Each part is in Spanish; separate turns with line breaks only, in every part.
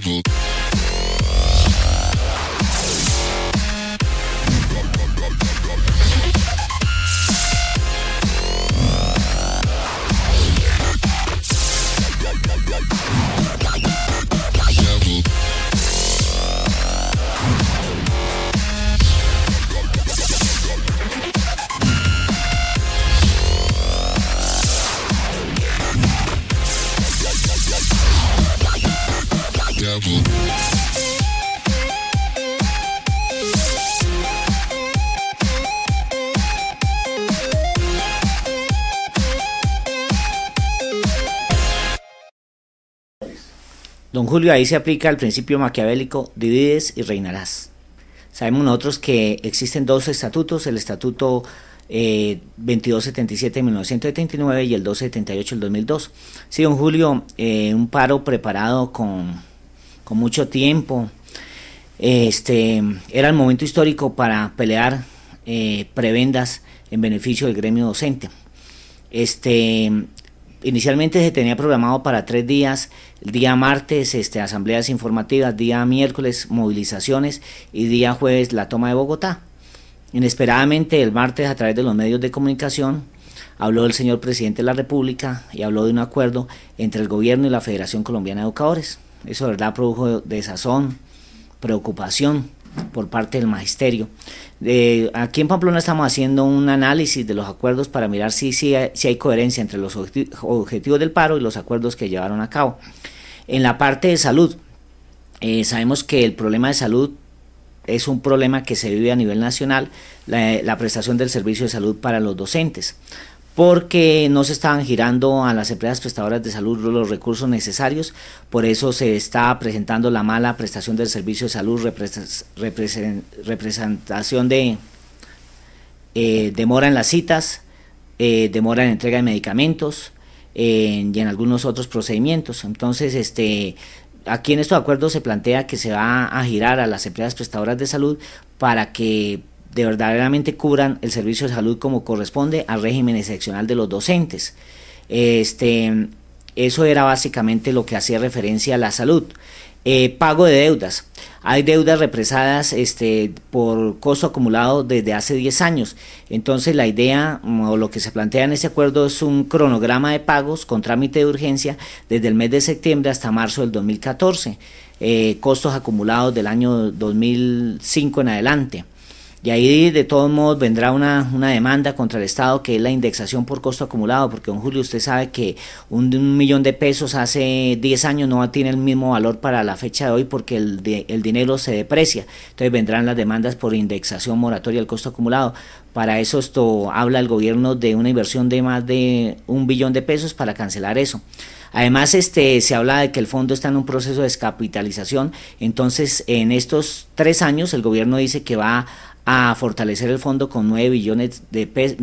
travel Don Julio, ahí se aplica el principio maquiavélico, divides y reinarás. Sabemos nosotros que existen dos estatutos, el estatuto 2277 eh, de 1979 y el 278 del 2002. Sí, don Julio, eh, un paro preparado con, mucho tiempo. Este, era el momento histórico para pelear eh, prebendas en beneficio del gremio docente. Este, inicialmente se tenía programado para tres días, el día martes este, asambleas informativas, día miércoles movilizaciones y día jueves la toma de Bogotá. Inesperadamente el martes a través de los medios de comunicación habló el señor presidente de la República y habló de un acuerdo entre el gobierno y la Federación Colombiana de Educadores. Eso verdad produjo desazón, preocupación por parte del magisterio. aquí en Pamplona estamos haciendo un análisis de los acuerdos para mirar si, si, hay, coherencia entre los objetivos del paro y los acuerdos que llevaron a cabo. En la parte de salud, eh, sabemos que el problema de salud es un problema que se vive a nivel nacional, la prestación del servicio de salud para los docentes porque no se estaban girando a las empresas prestadoras de salud los recursos necesarios, por eso se está presentando la mala prestación del servicio de salud, representación de eh, demora en las citas, eh, demora en entrega de medicamentos y en algunos otros procedimientos. Entonces, este, aquí en estos acuerdos se plantea que se va a girar a las empresas prestadoras de salud para que de verdaderamente cubran el servicio de salud como corresponde al régimen excepcional de los docentes. Este, eso era básicamente lo que hacía referencia a la salud. Eh, pago de deudas. Hay deudas represadas este, por costo acumulado desde hace 10 años. Entonces la idea mm, o lo que se plantea en ese acuerdo es un cronograma de pagos con trámite de urgencia desde el mes de septiembre hasta marzo del 2014. Eh, costos acumulados del año 2005 en adelante. Y ahí de todos modos vendrá una, una, demanda contra el Estado que es la indexación por costo acumulado, porque don Julio usted sabe que un, millón de pesos hace 10 años no tiene el mismo valor para la fecha de hoy porque el, dinero se deprecia. Entonces vendrán las demandas por indexación moratoria del costo acumulado. Para eso esto habla el gobierno de una inversión de más de un billón de pesos para cancelar eso. Además, este, se habla de que el fondo está en un proceso de descapitalización. Entonces, en estos tres años, el gobierno dice que va a fortalecer el fondo con 9 billones de pesos,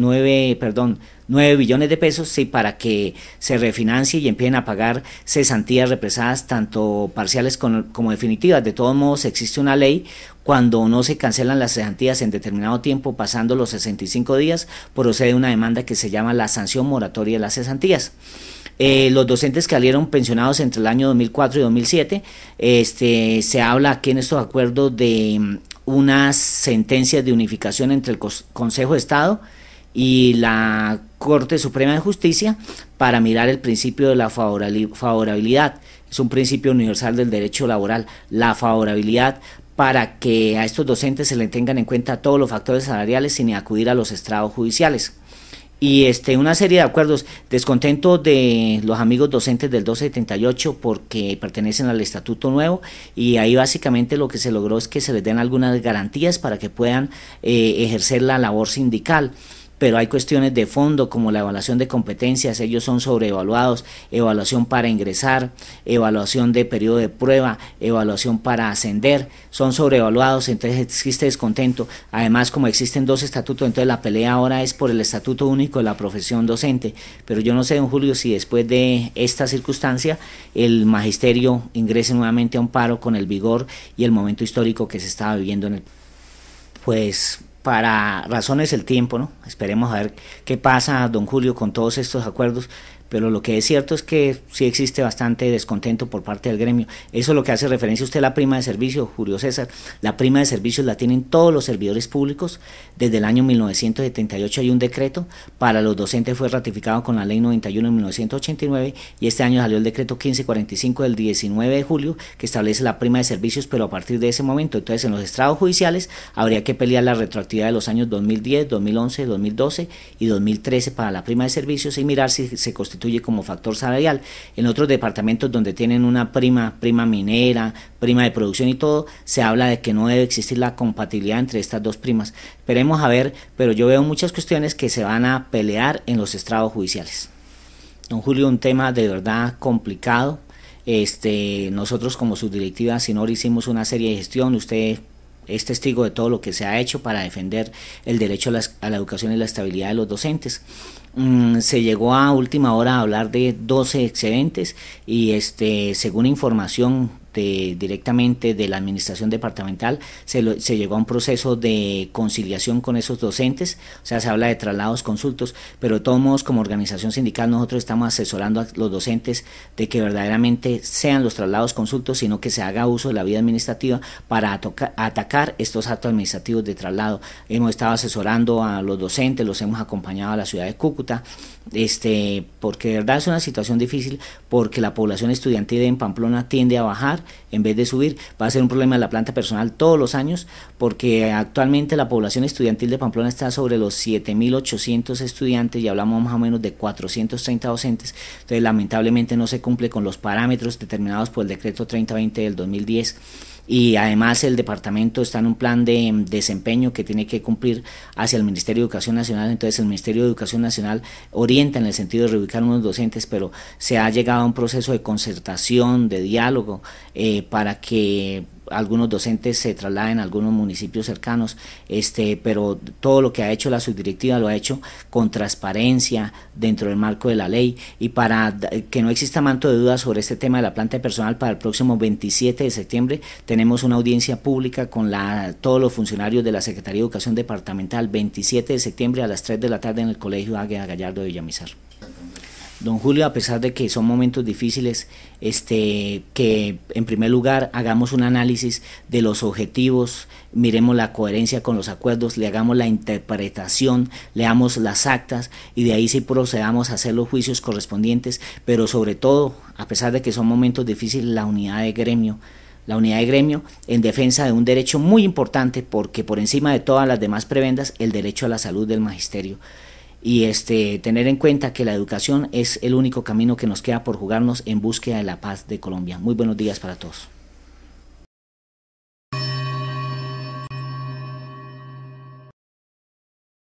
perdón, 9 billones de pesos sí, para que se refinancie y empiecen a pagar cesantías represadas tanto parciales como definitivas. De todos modos existe una ley cuando no se cancelan las cesantías en determinado tiempo pasando los 65 días, procede una demanda que se llama la sanción moratoria de las cesantías. Eh, los docentes que salieron pensionados entre el año 2004 y 2007, este, se habla aquí en estos acuerdos de unas sentencias de unificación entre el Consejo de Estado y la Corte Suprema de Justicia para mirar el principio de la favorabilidad. Es un principio universal del derecho laboral, la favorabilidad para que a estos docentes se le tengan en cuenta todos los factores salariales sin acudir a los estrados judiciales y este, una serie de acuerdos. Descontento de los amigos docentes del 278 porque pertenecen al estatuto nuevo y ahí básicamente lo que se logró es que se les den algunas garantías para que puedan eh, ejercer la labor sindical pero hay cuestiones de fondo como la evaluación de competencias, ellos son sobrevaluados, evaluación para ingresar, evaluación de periodo de prueba, evaluación para ascender, son sobrevaluados, entonces existe descontento. Además, como existen dos estatutos, entonces la pelea ahora es por el estatuto único de la profesión docente, pero yo no sé, don Julio, si después de esta circunstancia el magisterio ingrese nuevamente a un paro con el vigor y el momento histórico que se estaba viviendo en el... Pues para razones del tiempo, ¿no? Esperemos a ver qué pasa, don Julio, con todos estos acuerdos, pero lo que es cierto es que sí existe bastante descontento por parte del gremio. Eso es lo que hace referencia usted a la prima de servicio, Julio César. La prima de servicios la tienen todos los servidores públicos. Desde el año 1978 hay un decreto, para los docentes fue ratificado con la ley 91 de 1989 y este año salió el decreto 1545 del 19 de julio que establece la prima de servicios, pero a partir de ese momento, entonces en los estrados judiciales habría que pelear la retroactividad de los años 2010, 2011, 2012 y 2013 para la prima de servicios y mirar si se constituye como factor salarial. En otros departamentos donde tienen una prima, prima minera, prima de producción y todo, se habla de que no debe existir la compatibilidad entre estas dos primas. Esperemos a ver, pero yo veo muchas cuestiones que se van a pelear en los estrados judiciales. Don Julio, un tema de verdad complicado. Este, nosotros como subdirectiva Sinor hicimos una serie de gestión, usted es testigo de todo lo que se ha hecho para defender el derecho a, la educación y la estabilidad de los docentes. Mm, se llegó a última hora a hablar de 12 excedentes y este, según información directamente de la administración departamental, se, se, llegó a un proceso de conciliación con esos docentes, o sea, se habla de traslados, consultos, pero de todos modos, como organización sindical, nosotros estamos asesorando a los docentes de que verdaderamente sean los traslados, consultos, sino que se haga uso de la vida administrativa para atacar estos actos administrativos de traslado. Hemos estado asesorando a los docentes, los hemos acompañado a la ciudad de Cúcuta, este, porque de verdad es una situación difícil, porque la población estudiantil en Pamplona tiende a bajar en vez de subir. Va a ser un problema de la planta personal todos los años porque actualmente la población estudiantil de Pamplona está sobre los 7.800 estudiantes y hablamos más o menos de 430 docentes. Entonces lamentablemente no se cumple con los parámetros determinados por el decreto 3020 del 2010 y además el departamento está en un plan de em, desempeño que tiene que cumplir hacia el Ministerio de Educación Nacional, entonces el Ministerio de Educación Nacional orienta en el sentido de reubicar unos docentes, pero se ha llegado a un proceso de concertación, de diálogo, eh, para que algunos docentes se trasladen a algunos municipios cercanos, este, pero todo lo que ha hecho la subdirectiva lo ha hecho con transparencia dentro del marco de la ley y para que no exista manto de dudas sobre este tema de la planta personal para el próximo 27 de septiembre tenemos una audiencia pública con la, todos los funcionarios de la Secretaría de Educación Departamental 27 de septiembre a las 3 de la tarde en el Colegio Águeda Gallardo de Villamizar. Don Julio, a pesar de que son momentos difíciles, este, que en primer lugar hagamos un análisis de los objetivos, miremos la coherencia con los acuerdos, le hagamos la interpretación, leamos las actas y de ahí sí procedamos a hacer los juicios correspondientes, pero sobre todo, a pesar de que son momentos difíciles, la unidad de gremio la unidad de gremio en defensa de un derecho muy importante porque por encima de todas las demás prebendas el derecho a la salud del magisterio y este, tener en cuenta que la educación es el único camino que nos queda por jugarnos en búsqueda de la paz de Colombia. Muy buenos días para todos.